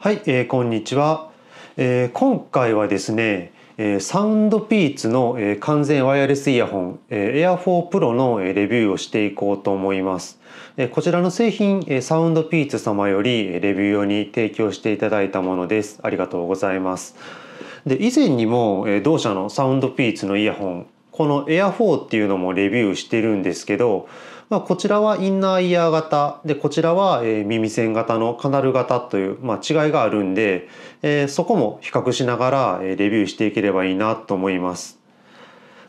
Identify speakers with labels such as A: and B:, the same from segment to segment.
A: はい、えー、こんにちは、えー、今回はですね、えー、サウンドピーツの、えー、完全ワイヤレスイヤホン、えー、Air4 Pro の、えー、レビューをしていこうと思います、えー、こちらの製品、えー、サウンドピーツ様よりレビュー用に提供していただいたものですありがとうございますで以前にも、えー、同社のサウンドピーツのイヤホンこの Air4 っていうのもレビューしてるんですけど、まあ、こちらはインナーイヤー型でこちらは耳栓型のカナル型という、まあ、違いがあるんで、えー、そこも比較しながらレビューしていければいいなと思います。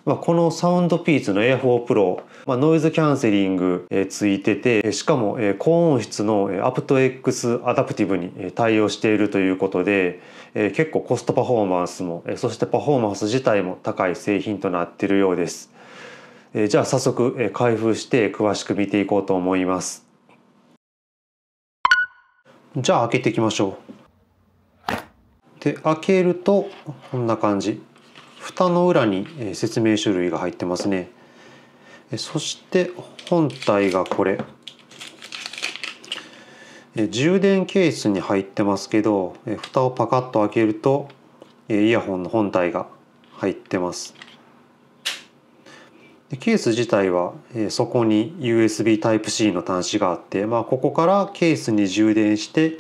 A: まあ、このサウンドピーツの A4 Pro、まあ、ノイズキャンセリング、えついててしかも、え高音質のアプト X アダプティブに対応しているということで、え結構コストパフォーマンスも、えそしてパフォーマンス自体も高い製品となっているようです、えじゃあ早速、え開封して詳しく見ていこうと思いますじゃあ開けていきましょうで開けるとこんな感じ蓋の裏に説明書類が入ってますねそして本体がこれ充電ケースに入ってますけど蓋をパカッと開けるとイヤホンの本体が入ってますケース自体はそこに USB Type-C の端子があって、まあ、ここからケースに充電して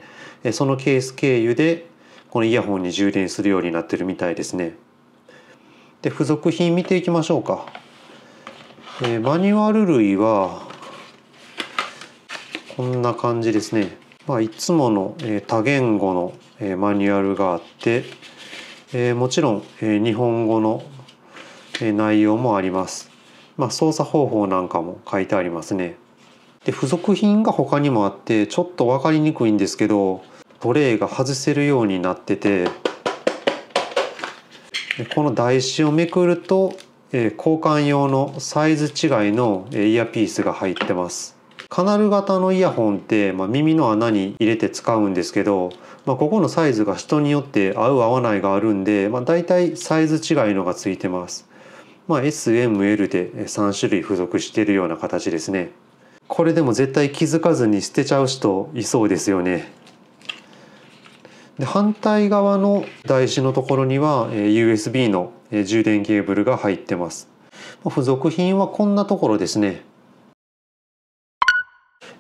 A: そのケース経由でこのイヤホンに充電するようになってるみたいですね。で付属品見ていきましょうか、えー、マニュアル類はこんな感じですね、まあ、いつもの、えー、多言語の、えー、マニュアルがあって、えー、もちろん、えー、日本語の、えー、内容もあります、まあ、操作方法なんかも書いてありますねで付属品が他にもあってちょっと分かりにくいんですけどトレイが外せるようになっててこの台紙をめくると、え交換用のサイズ違いのイヤピースが入ってます。カナル型のイヤホンって、まあ、耳の穴に入れて使うんですけど、まあ、ここのサイズが人によって合う合わないがあるんで、まあ、大体サイズ違いのがついてます。まあ、SML で3種類付属しているような形ですね。これでも絶対気づかずに捨てちゃう人いそうですよね。で反対側の台紙のところには USB の充電ケーブルが入ってます。付属品はこんなところですね。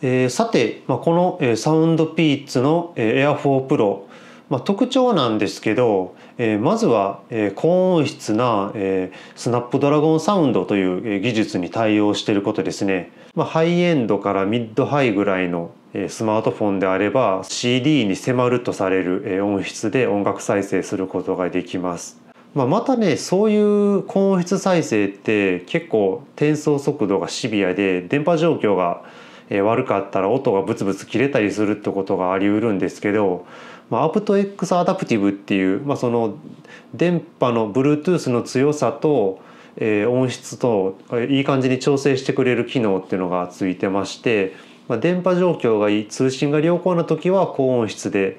A: えー、さて、まあ、このサウンドピーツの Air4 Pro まあ、特徴なんですけど、えー、まずは、えー、高音質な、えー、スナップドラゴンサウンドという技術に対応していることですね、まあ、ハイエンドからミッドハイぐらいのスマートフォンであれば CD に迫るとされる音質で音楽再生することができます。まあ、またねそういう高音質再生って結構転送速度がシビアで電波状況がえ悪かったら音がブツブツ切れたりするってことがありうるんですけど、まあ、アプト X アダプティブっていう、まあ、その電波の Bluetooth の強さと、えー、音質といい感じに調整してくれる機能っていうのがついてまして、まあ、電波状況がいい通信が良好な時は高音質で。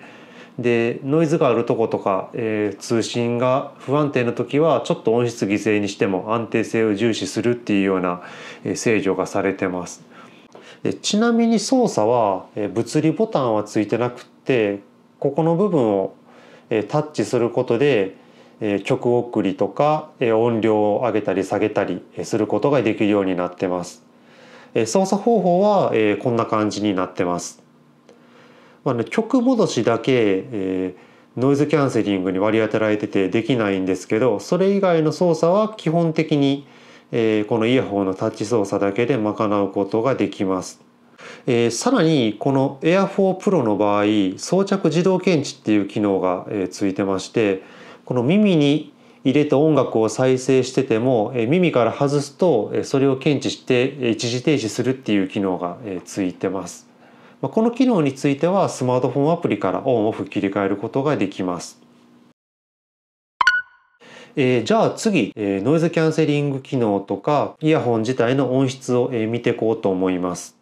A: でノイズがあるとことか、えー、通信が不安定な時はちょっと音質犠牲にしても安定性を重視するっていうような、えー、制御がされてます。ちなみに操作は物理ボタンはついてなくってここの部分をタッチすることで曲送りとか音量を上げたり下げたりすることができるようになってます操作方法はこんな感じになってます曲戻しだけノイズキャンセリングに割り当てられててできないんですけどそれ以外の操作は基本的にえこのイヤホンのタッチ操作だけで賄うことができます。えさらにこの Air4 Pro の場合装着自動検知っていう機能が、えついてましてこの耳に入れた音楽を再生してても、え耳から外すと、えそれを検知して、え一時停止するっていう機能が、えついてます。まこの機能についてはスマートフォンアプリからオンオフ切り替えることができます。えー、じゃあ次、えー、ノイズキャンセリング機能とかイヤホン自体の音質を、えー、見ていこうと思います。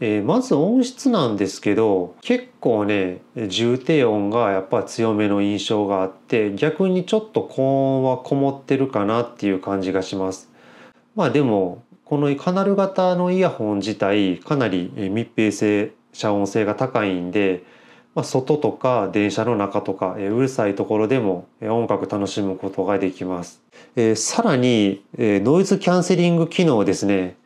A: えー、まず音質なんですけど結構ね重低音がやっぱ強めの印象があって逆にちょっと高音はこもってるかなっていう感じがします。まあでもこのカナル型のイヤホン自体かなり密閉性遮音性が高いんでまあ、外とか電車の中とか、えうるさいところでも、え音楽楽しむことができます。えさらに、えノイズキャンセリング機能ですね。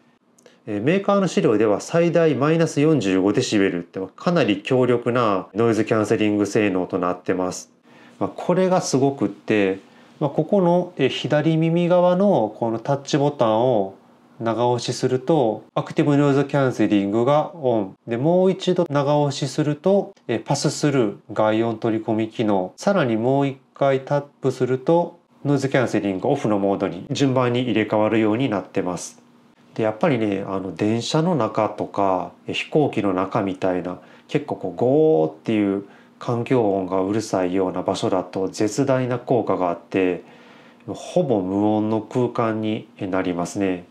A: えメーカーの資料では最大マイナス45デシベルってかなり強力なノイズキャンセリング性能となってます。まあ、これがすごくって、まあ、ここの左耳側のこのタッチボタンを長押しするとアクティブノイズキャンセリングがオンでもう一度長押しするとえパススルー外音取り込み機能さらにもう一回タップするとノイズキャンセリングオフのモードに順番に入れ替わるようになってます。でやっぱりねあの電車の中とか飛行機の中みたいな結構こうゴーっていう環境音がうるさいような場所だと絶大な効果があってほぼ無音の空間になりますね。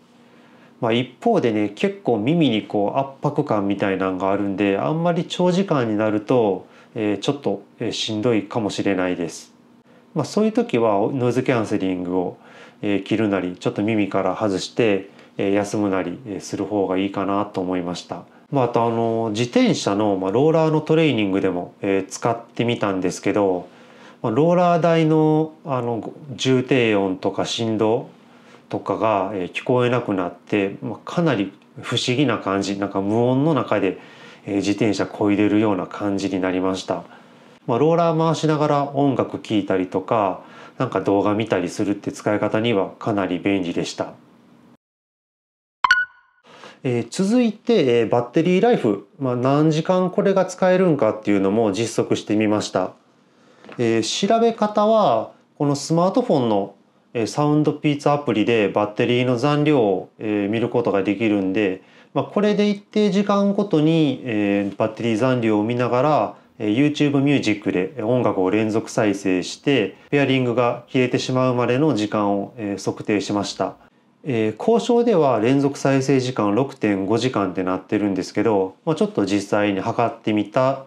A: まあ、一方でね結構耳にこう圧迫感みたいなんがあるんであんまり長時間になると、えー、ちょっと、しんどいかもしれないです。まあ、そういう時はノイズキャンセリングを、え切るなりちょっと耳から外して、え休むなり、する方がいいかなと思いました。まあ、あとあの自転車の、まローラーのトレーニングでも、え使ってみたんですけど、まローラー台のあの重低音とか振動とかが聞こえなくなって、まあ、かなり不思議な感じなんか無音の中で自転車こいでるような感じになりました。まあ、ローラー回しながら音楽聴いたりとかなんか動画見たりするって使い方にはかなり便利でした。えー、続いて、えー、バッテリーライフ、まあ、何時間これが使えるんかっていうのも実測してみました、えー、調べ方はこのスマートフォンのサウンドピーツアプリでバッテリーの残量を見ることができるんで、まあ、これで一定時間ごとにバッテリー残量を見ながら YouTube ミュージックで音楽を連続再生してペアリングが消えてしまうまでの時間を測定しました。交渉では連続再生時間6.5時間ってなってるんですけど、まあ、ちょっと実際に測ってみた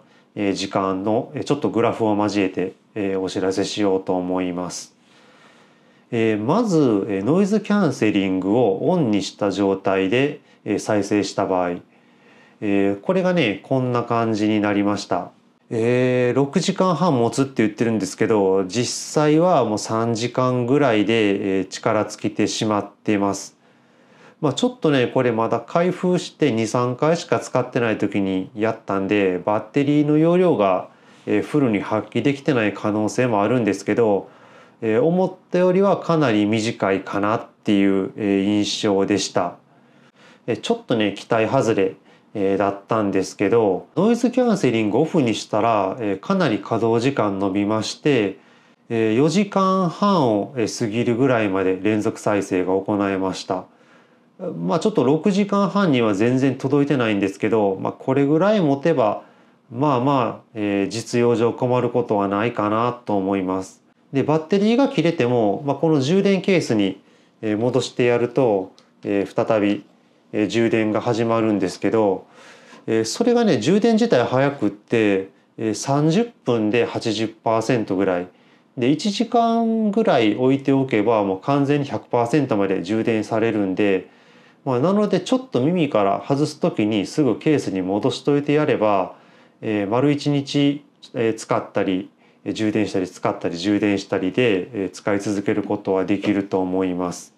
A: 時間のちょっとグラフを交えてお知らせしようと思います。えー、まず、えノイズキャンセリングをオンにした状態で、え再生した場合、えこれがねこんな感じになりました。えー、6時間半持つって言ってるんですけど実際はもう3時間ぐらいで、えー、力尽きてしまってます。まあ、ちょっとねこれまだ開封して23回しか使ってない時にやったんでバッテリーの容量が、えフルに発揮できてない可能性もあるんですけどえー、思ったよりはかなり短いかなっていう、え印象でした、えちょっとね期待外れ、えだったんですけどノイズキャンセリングオフにしたら、えかなり稼働時間伸びまして、え4時間半を過ぎるぐらいまで連続再生が行えました。まあちょっと6時間半には全然届いてないんですけど、まあ、これぐらい持てばまあまあ、えー、実用上困ることはないかなと思います。でバッテリーが切れても、まあ、この充電ケースに戻してやると、え再び充電が始まるんですけど、えそれがね充電自体早くって、え30分で80%ぐらいで1時間ぐらい置いておけばもう完全に100%まで充電されるんで、まあ、なのでちょっと耳から外す時にすぐケースに戻しといてやれば、えー、丸1日、え使ったり充電したり使ったり充電したりで使い続けることはできると思います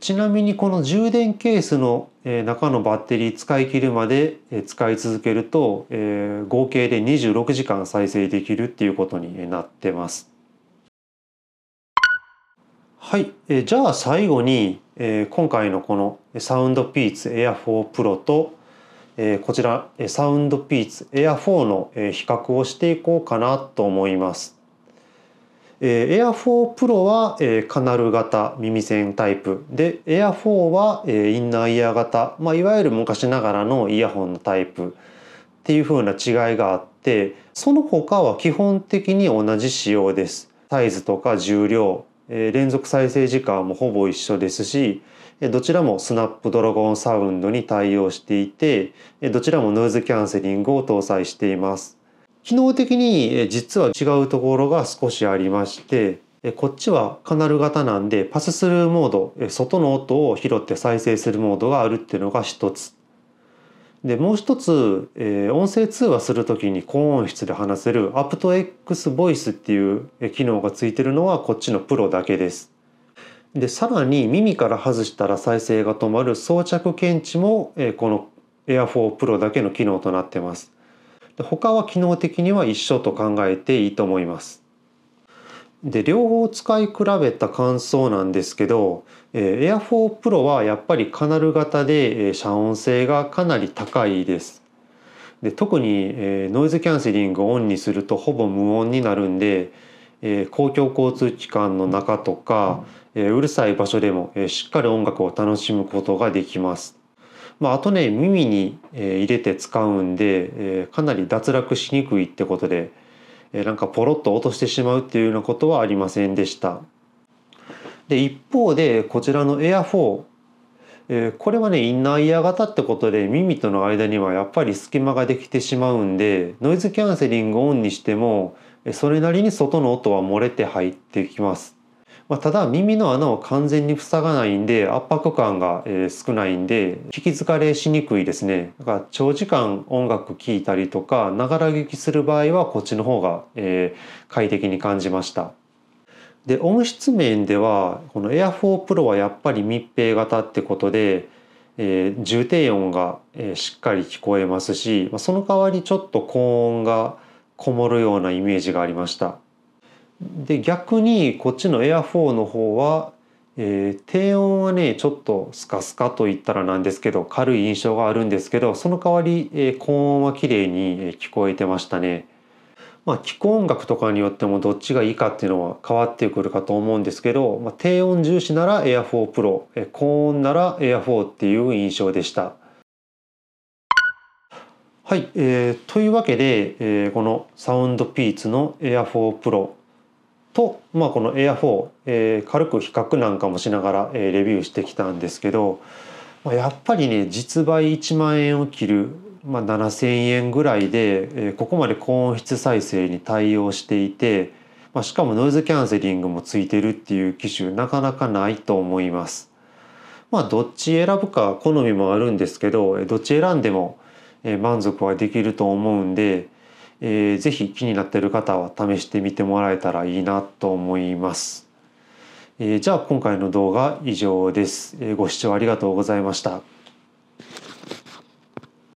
A: ちなみにこの充電ケースの中のバッテリー使い切るまで使い続けると合計で26時間再生できるっていうことになってますはいじゃあ最後に今回のこのサウンドピーツ Air4 Pro とえこちらサウンドピーツ Air4 のえ比較をしていこうかなと思います。え Air4 Pro はえカナル型耳栓タイプで Air4 はえインナーイヤー型、まあ、いわゆる昔ながらのイヤホンのタイプっていう風な違いがあってその他は基本的に同じ仕様です。サイズとか重量え連続再生時間もほぼ一緒ですしどちらもスナップドラゴンサウンドに対応していて、どちらもノイズキャンセリングを搭載しています。機能的に実は違うところが少しありまして、こっちはカナル型なんでパススルーモード、外の音を拾って再生するモードがあるっていうのが一つ。でもう一つ、えー、音声通話する時に高音質で話せる aptX ボイスっていう機能がついてるのはこっちのプロだけです。でさらに耳から外したら再生が止まる装着検知も、えこの a i r f l Pro だけの機能となってますで他は機能的には一緒と考えていいと思いますで両方使い比べた感想なんですけど、えー、a i r f Pro はやっぱりカナル型で、え遮音性がかなり高いですで特に、えノイズキャンセリングをオンにするとほぼ無音になるんでえ公共交通機関の中とか、えうるさい場所でも、えしっかり音楽を楽しむことができます。まあ、あとね耳に、え入れて使うんで、えかなり脱落しにくいってことで、えなんかポロッと落としてしまうっていうようなことはありませんでした。で一方でこちらの Air4 えこれはねインナーイヤー型ってことで耳との間にはやっぱり隙間ができてしまうんでノイズキャンセリングオンにしてもそれなりに外の音は漏れて入ってきます。まあ、ただ耳の穴を完全に塞がないんで圧迫感が少ないんで聞き疲れしにくいですね。だから長時間音楽聴いたりとかながら聞きする場合はこっちの方が快適に感じました。で音質面ではこの Air4 Pro はやっぱり密閉型ってことで、えー、重低音がえしっかり聞こえますしまその代わりちょっと高音がこもるようなイメージがありましたで逆にこっちの Air4 の方は、えー、低音はねちょっとスカスカといったらなんですけど軽い印象があるんですけどその代わり、えー、高音は綺麗に聞こえてましたね。まあ、聞く音楽とかによってもどっちがいいかっていうのは変わってくるかと思うんですけど、まあ、低音重視なら Air4 Pro 高音なら Air4 っていう印象でした。はい、えー、というわけで、えー、このサウンドピーツの Air4 Pro と、まあ、この Air4、えー、軽く比較なんかもしながら、えー、レビューしてきたんですけど、まあ、やっぱりね実売1万円を切る、まあ、7,000円ぐらいで、えー、ここまで高音質再生に対応していて、まあ、しかもノイズキャンセリングもついてるっていう機種なかなかないと思います。まあどっち選ぶか好みもあるんですけどどっち選んでもえ満足はできると思うんで、えー、ぜひ気になってる方は試してみてもらえたらいいなと思います。えー、じゃあ今回の動画は以上です、えご視聴ありがとうございました。